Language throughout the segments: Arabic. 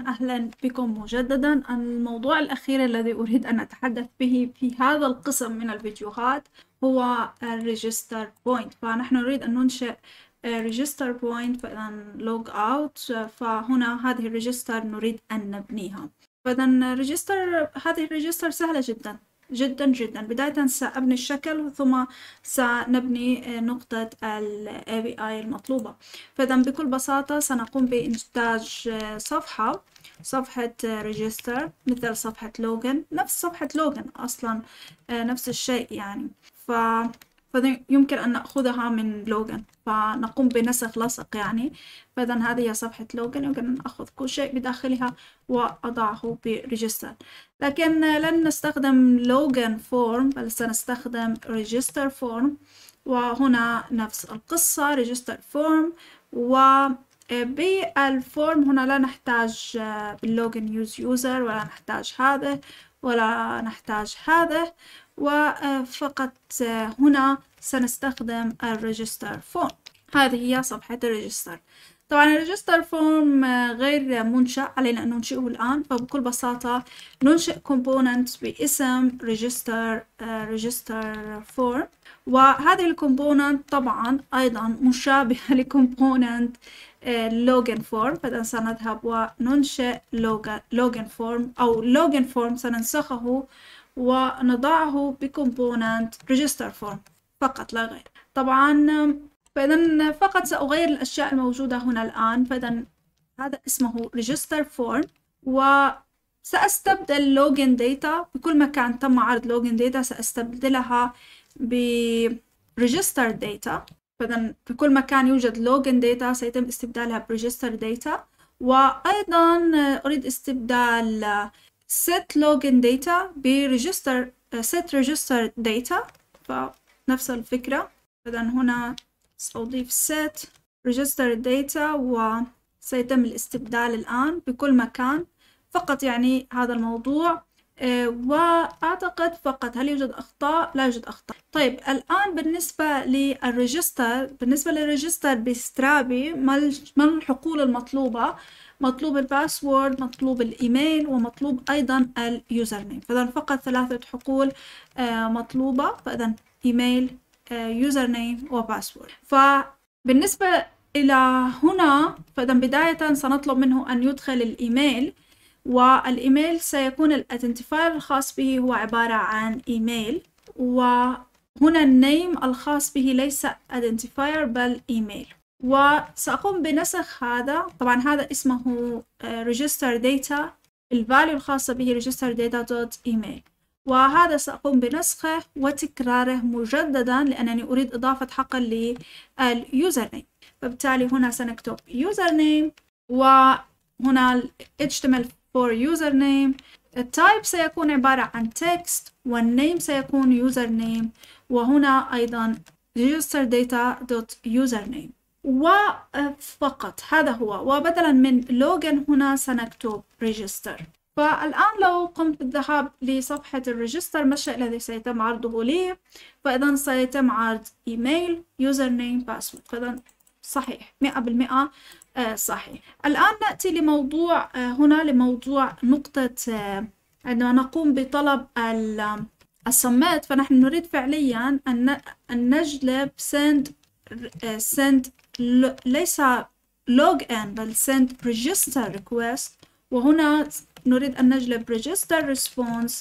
أهلا بكم مجددا الموضوع الأخير الذي أريد أن أتحدث به في هذا القسم من الفيديوهات هو الريجستر بوينت فنحن نريد أن ننشئ ريجستر بوينت فإذا لوج أوت فهنا هذه الريجستر نريد أن نبنيها فإذا الريجستر هذه الريجستر سهلة جدا جدا جدا بداية سأبني الشكل ثم سنبني آه، نقطة الـ API المطلوبة فإذا بكل بساطة سنقوم بإنتاج آه، صفحة صفحة ريجستر آه، مثل صفحة لوجن نفس صفحة لوجن أصلا نفس الشيء يعني ف فيمكن أن نأخذها من لوغان فنقوم بنسخ لصق يعني فإذا هذه هي صفحة لوغان يمكن أن أخذ كل شيء بداخلها وأضعه بريجستر لكن لن نستخدم لوغان فورم بل سنستخدم ريجستر فورم وهنا نفس القصة ريجستر فورم و بالفورم هنا لا نحتاج باللوجن يوز يوزر ولا نحتاج هذا ولا نحتاج هذا وفقط هنا سنستخدم الريجستر فورم هذه هي صفحة الريجستر طبعا الريجستر فورم غير منشأ علينا أن ننشئه الآن فبكل بساطة ننشئ كومبوننت باسم ريجستر ريجستر فورم وهذه الكومبوننت طبعا أيضا مشابهة لكومبوننت لوجن فورم فإذا سنذهب وننشئ لوجن فورم أو لوجن فورم سننسخه ونضعه بكومبوننت ريجستر فورم فقط لا غير طبعا فإذا فقط سأغير الأشياء الموجودة هنا الآن فإذا هذا اسمه ريجستر فورم وسأستبدل لوجن داتا بكل مكان تم عرض لوجن داتا سأستبدلها ب ريجستر داتا فإذا في كل مكان يوجد لوجن داتا سيتم استبدالها بريجستر داتا وأيضا أريد استبدال set login data بريجستر آه، set register data فنفس الفكرة إذا هنا سأضيف set register data وسيتم الاستبدال الآن بكل مكان فقط يعني هذا الموضوع آه، وأعتقد فقط هل يوجد أخطاء؟ لا يوجد أخطاء طيب الآن بالنسبة للريجستر بالنسبة للريجستر بسترابي ما الحقول المطلوبة؟ مطلوب الباسورد مطلوب الايميل ومطلوب ايضا اليوزر نيم فاذا فقط ثلاثة حقول آه، مطلوبة فاذا ايميل آه، يوزر نيم وباسورد فبالنسبة إلى هنا فإذا بداية سنطلب منه أن يدخل الإيميل والإيميل سيكون الأيدنتيفاير الخاص به هو عبارة عن إيميل وهنا النيم الخاص به ليس أيدنتيفاير بل إيميل وسأقوم بنسخ هذا طبعا هذا اسمه آه، register data الفاليو الخاصة به register data dot email وهذا سأقوم بنسخه وتكراره مجددا لأنني أريد إضافة حقا لليوزر نيم فبالتالي هنا سنكتب يوزر نيم وهنا HTML for يوزر نيم التايب سيكون عبارة عن text والنيم سيكون يوزر نيم وهنا أيضا register data dot username وفقط آه، هذا هو وبدلا من لوجن هنا سنكتب ريجستر فالآن لو قمت بالذهاب لصفحة الريجستر ما الشيء الذي سيتم عرضه لي فإذا سيتم عرض إيميل يوزر نيم باسورد فإذا صحيح مئة بالمئة آه، صحيح الآن نأتي لموضوع آه، هنا لموضوع نقطة عندما نقوم بطلب السمات فنحن نريد فعليا أن نجلب send send ليس log n بل send register request وهنا نريد أن نجلب register response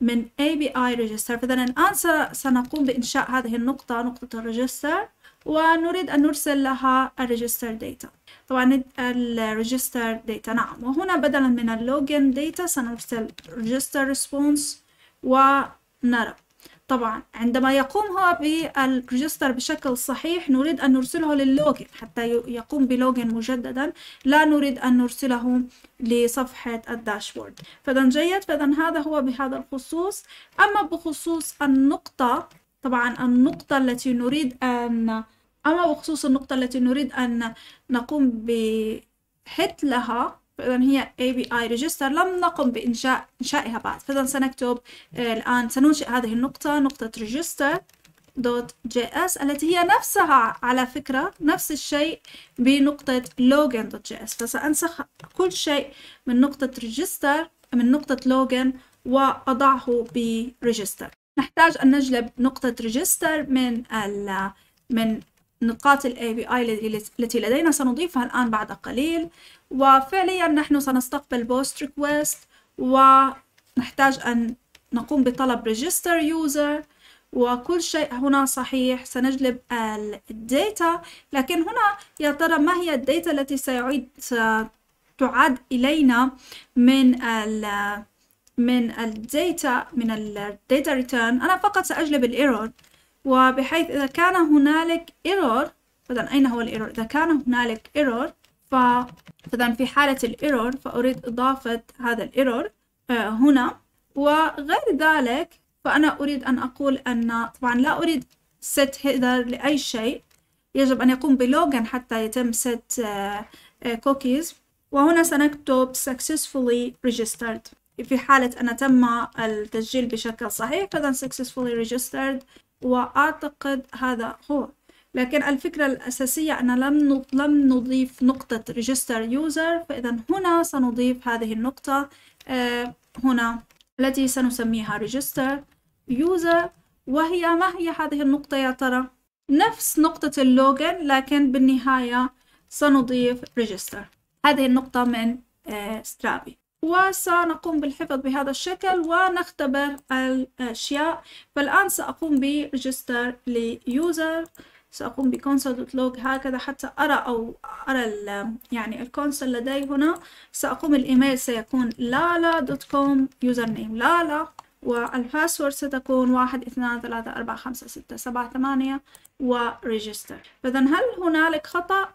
من ABI register فإذا الآن سنقوم بإنشاء هذه النقطة نقطة الريجستر ونريد أن نرسل لها الريجستر داتا طبعا الريجستر داتا نعم وهنا بدلا من اللوجن داتا سنرسل register response ونرى طبعا عندما يقوم هو بالريجستر بشكل صحيح نريد أن نرسله للوجن حتى يقوم بلوجن مجددا لا نريد أن نرسله لصفحة الداشبورد فإذا جيد فإذا هذا هو بهذا الخصوص أما بخصوص النقطة طبعا النقطة التي نريد أن أما بخصوص النقطة التي نريد أن نقوم بحث لها فإذا هي API Register لم نقم بإنشاء إنشائها بعد فإذا سنكتب آه، الآن سننشئ هذه النقطة نقطة Register دوت جي اس التي هي نفسها على فكرة نفس الشيء بنقطة لوجن دوت جي اس فسأنسخ كل شيء من نقطة ريجستر من نقطة لوجن وأضعه بريجستر نحتاج أن نجلب نقطة ريجستر من ال من نقاط الـ API التي لدينا سنضيفها الآن بعد قليل وفعليا نحن سنستقبل post request ونحتاج أن نقوم بطلب register user وكل شيء هنا صحيح سنجلب الداتا لكن هنا يا ترى ما هي الداتا التي سيعيد تعاد إلينا من ال من الداتا من الداتا ريتيرن أنا فقط سأجلب الايرور وبحيث إذا كان هنالك ايرور إذا أين هو الايرور إذا كان هنالك ايرور ف... فإذا في حالة الايرور فأريد إضافة هذا الايرور آه، هنا وغير ذلك فأنا أريد أن أقول أن طبعا لا أريد set header لأي شيء يجب أن يقوم بلوجن حتى يتم set آه، آه، cookies وهنا سنكتب successfully registered في حالة أن تم التسجيل بشكل صحيح فإذا successfully registered وأعتقد هذا هو لكن الفكرة الأساسية أن لم لم نضيف نقطة register user فإذا هنا سنضيف هذه النقطة آه، هنا التي سنسميها register user وهي ما هي هذه النقطة يا ترى؟ نفس نقطة اللوجن لكن بالنهاية سنضيف register هذه النقطة من سترابي آه، وسنقوم بالحفظ بهذا الشكل ونختبر الأشياء فالآن سأقوم بريجستر ليوزر سأقوم دوت لوج هكذا حتى أرى أو أرى ال يعني الكونسول لدي هنا سأقوم الإيميل سيكون لالا دوت كوم يوزر نيم لالا والباسورد ستكون واحد اثنان ثلاثة أربعة خمسة ستة سبعة ثمانية وريجستر إذا هل هنالك خطأ؟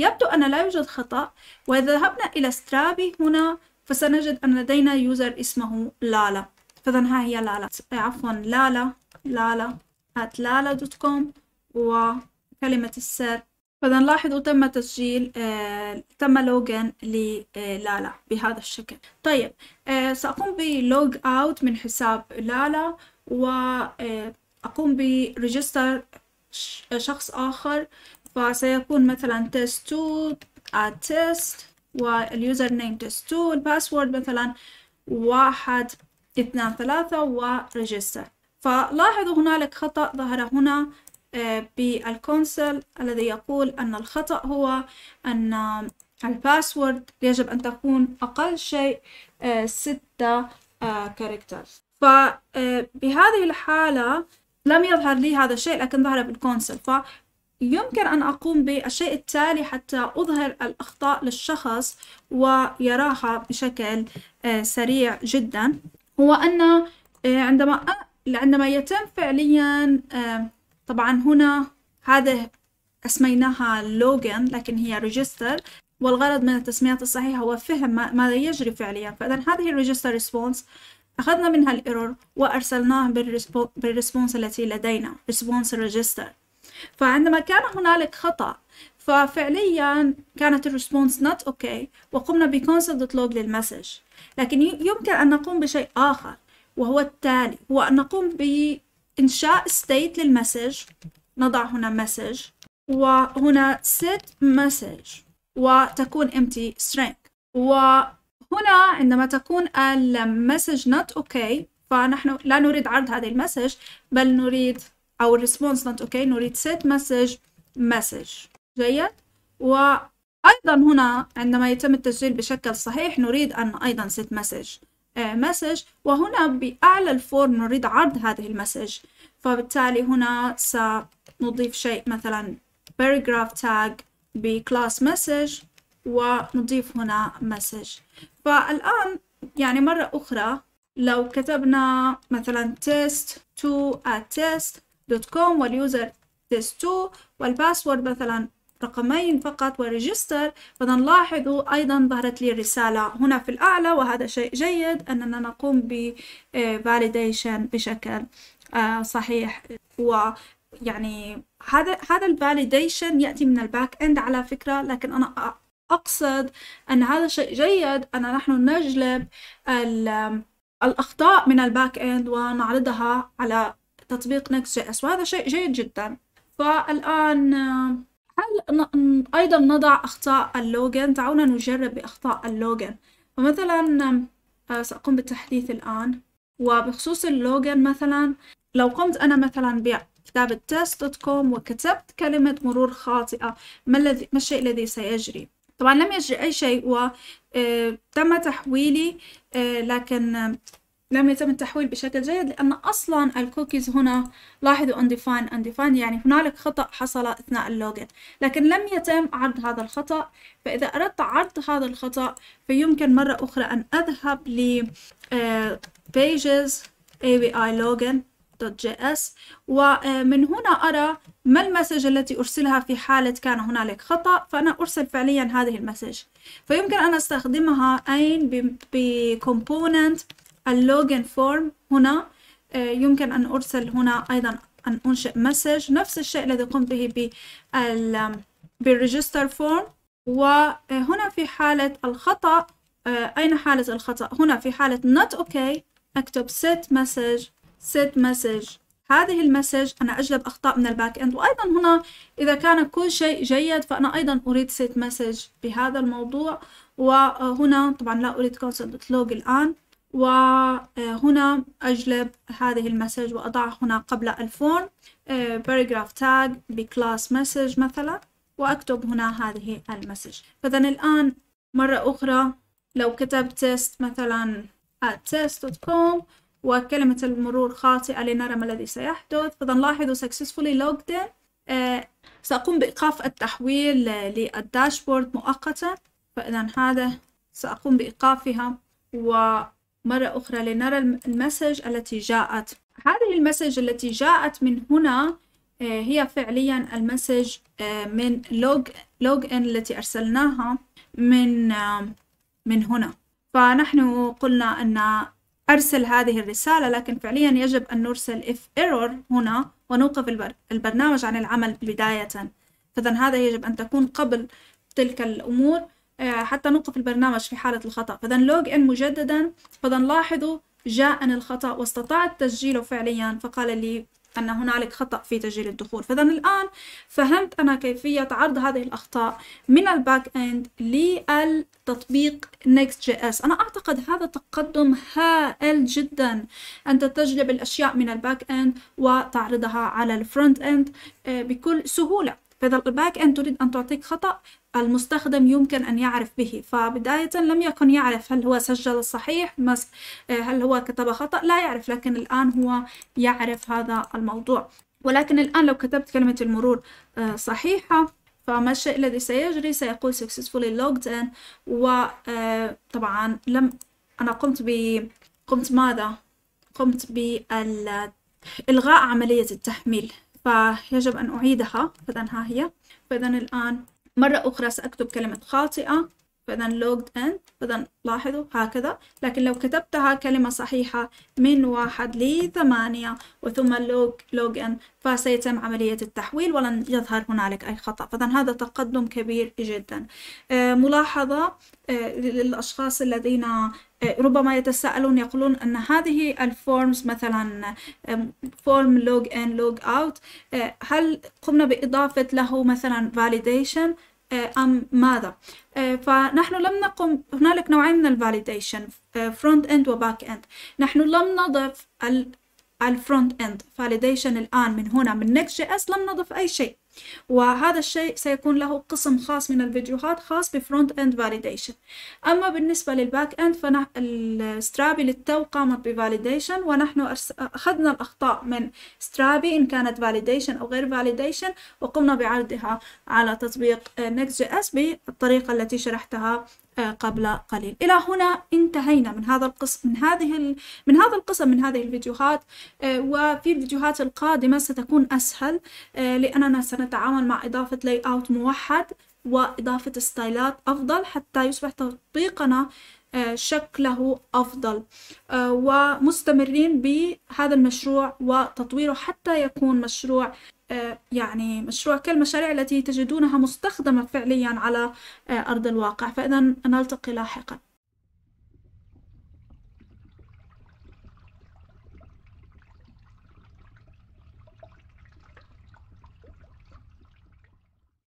يبدو أن لا يوجد خطأ وإذا ذهبنا إلى سترابي هنا فسنجد أن لدينا يوزر اسمه لالا فإذا ها هي لالا عفوا لالا لالا at lala.com وكلمة السر فإذا نلاحظ تم تسجيل آه تم لوجن للالا آه بهذا الشكل طيب آه سأقوم بلوج أوت من حساب لالا وأقوم آه، بريجستر شخص آخر فسيكون مثلا تيست 2 add test واليوزر نيم تيست 2 الباسورد مثلا واحد اثنان ثلاثة وريجستر فلاحظوا هنالك خطأ ظهر هنا آه، بالكونسل الذي يقول أن الخطأ هو أن الباسورد يجب أن تكون أقل شيء آه، ستة كاركتر آه، فبهذه الحالة لم يظهر لي هذا الشيء لكن ظهر بالكونسل فيمكن أن أقوم بالشيء التالي حتى أظهر الأخطاء للشخص ويراها بشكل سريع جدا هو أن عندما عندما يتم فعليا طبعا هنا هذا أسميناها لوجن لكن هي ريجستر والغرض من التسميات الصحيحة هو فهم ماذا يجري فعليا فإذا هذه الريجستر ريسبونس أخذنا منها الإيرور وأرسلناه بالريسبونس التي لدينا ريسبونس ريجستر فعندما كان هنالك خطأ ففعليا كانت الريسبونس نوت اوكي وقمنا دوت لوج للمسج لكن يمكن أن نقوم بشيء آخر وهو التالي هو أن نقوم ب إنشاء state للمسج نضع هنا message وهنا set message وتكون empty string وهنا عندما تكون المسج not okay فنحن لا نريد عرض هذه المسج بل نريد أو response not okay نريد set message message جيد وأيضا هنا عندما يتم التسجيل بشكل صحيح نريد أن أيضا set message مسج آه، وهنا بأعلى الفورم نريد عرض هذه المسج فبالتالي هنا سنضيف شيء مثلا paragraph tag بكلاس مسج ونضيف هنا مسج فالآن يعني مرة أخرى لو كتبنا مثلا test to at test.com واليوزر test2 والباسورد مثلا رقمين فقط وريجستر فنلاحظ أيضا ظهرت لي الرسالة هنا في الأعلى وهذا شيء جيد أننا نقوم ب آه، validation بشكل آه، صحيح و يعني هذا هذا الفاليديشن ياتي من الباك اند على فكره لكن انا اقصد ان هذا شيء جيد ان نحن نجلب الاخطاء من الباك اند ونعرضها على تطبيق نكست جي اس وهذا شيء جيد جدا فالان آه، هل أيضا نضع أخطاء اللوجن دعونا نجرب بأخطاء اللوجن فمثلا آه، سأقوم بالتحديث الآن وبخصوص اللوجن مثلا لو قمت أنا مثلا بكتابة تيست دوت كوم وكتبت كلمة مرور خاطئة ما, الذي ما الشيء الذي سيجري طبعا لم يجري أي شيء وتم آه، تحويلي آه، لكن لم يتم التحويل بشكل جيد لأن أصلا الكوكيز هنا لاحظوا undefined undefined يعني هنالك خطأ حصل أثناء اللوجن لكن لم يتم عرض هذا الخطأ فإذا أردت عرض هذا الخطأ فيمكن مرة أخرى أن أذهب ل آه، pages avi login .js ومن آه، هنا أرى ما المسج التي أرسلها في حالة كان هنالك خطأ فأنا أرسل فعليا هذه المسج فيمكن أن أستخدمها أين بكومبوننت اللوجن فورم هنا آه، يمكن أن أرسل هنا أيضا أن أنشئ مسج نفس الشيء الذي قمت به بالريجستر فورم وهنا في حالة الخطأ آه، أين حالة الخطأ؟ هنا في حالة not okay أكتب set message set message هذه المسج أنا أجلب أخطاء من الباك إند وأيضا هنا إذا كان كل شيء جيد فأنا أيضا أريد set message بهذا الموضوع وهنا طبعا لا أريد لوج الآن وهنا أجلب هذه المسج وأضعها هنا قبل الفورم آه، paragraph tag بكلاس مسج مثلا وأكتب هنا هذه المسج فإذا الآن مرة أخرى لو كتبت تيست مثلا at test.com وكلمة المرور خاطئة لنرى ما الذي سيحدث فإذا لاحظوا successfully logged in آه، سأقوم بإيقاف التحويل للداشبورد مؤقتا فإذا هذا سأقوم بإيقافها و مرة أخرى لنرى المسج التي جاءت هذه المسج التي جاءت من هنا آه، هي فعليا المسج آه، من لوج لوج ان التي أرسلناها من آه، من هنا فنحن قلنا أن أرسل هذه الرسالة لكن فعليا يجب أن نرسل اف ايرور هنا ونوقف البرنامج عن العمل بداية فإذا هذا يجب أن تكون قبل تلك الأمور آه، حتى نوقف البرنامج في حالة الخطأ فإذا لوج إن مجددا فإذا لاحظوا جاءني الخطأ واستطعت تسجيله فعليا فقال لي أن هنالك خطأ في تسجيل الدخول فإذا الآن فهمت أنا كيفية عرض هذه الأخطاء من الباك إند للتطبيق نيكست جي اس أنا أعتقد هذا تقدم هائل جدا أن تجلب الأشياء من الباك إند وتعرضها على الفرونت إند آه، بكل سهولة فإذا الباك أند تريد أن تعطيك خطأ المستخدم يمكن أن يعرف به فبداية لم يكن يعرف هل هو سجل الصحيح هل هو كتب خطأ لا يعرف لكن الآن هو يعرف هذا الموضوع ولكن الآن لو كتبت كلمة المرور آه، صحيحة فما الشيء الذي سيجري سيقول successfully logged in وطبعا آه، لم أنا قمت ب قمت ماذا قمت بالغاء عملية التحميل فيجب أن أعيدها فإذا ها هي فإذا الآن مرة أخرى سأكتب كلمة خاطئة فإذا لوجد إن إذا لاحظوا هكذا لكن لو كتبتها كلمة صحيحة من واحد لثمانية وثم لوج لوج إن فسيتم عملية التحويل ولن يظهر هنالك أي خطأ فإذا هذا تقدم كبير جدا آه، ملاحظة آه، للأشخاص الذين آه، ربما يتساءلون يقولون أن هذه الفورمز مثلا فورم لوج إن لوج أوت هل قمنا بإضافة له مثلا validation آه، أم ماذا آه، فنحن لم نقم هنالك نوعين من الفاليديشن فرونت اند وباك اند نحن لم نضف الفرونت اند فاليديشن الآن من هنا من نكست جي اس لم نضف أي شيء وهذا الشيء سيكون له قسم خاص من الفيديوهات خاص بفرونت اند فاليديشن اما بالنسبه للباك اند سترابي للتو قامت بفاليديشن ونحن اخذنا الاخطاء من سترابي ان كانت فاليديشن او غير فاليديشن وقمنا بعرضها على تطبيق نكست جي اس بالطريقه التي شرحتها آه، قبل قليل إلى هنا انتهينا من هذا القسم من هذه ال... من هذا القسم من هذه الفيديوهات آه، وفي الفيديوهات القادمة ستكون أسهل آه، لأننا سنتعامل مع إضافة لاي أوت موحد وإضافة ستايلات أفضل حتى يصبح تطبيقنا شكله أفضل ومستمرين بهذا المشروع وتطويره حتى يكون مشروع آه، يعني مشروع كالمشاريع التي تجدونها مستخدمة فعليا على آه، أرض الواقع فإذا نلتقي لاحقاً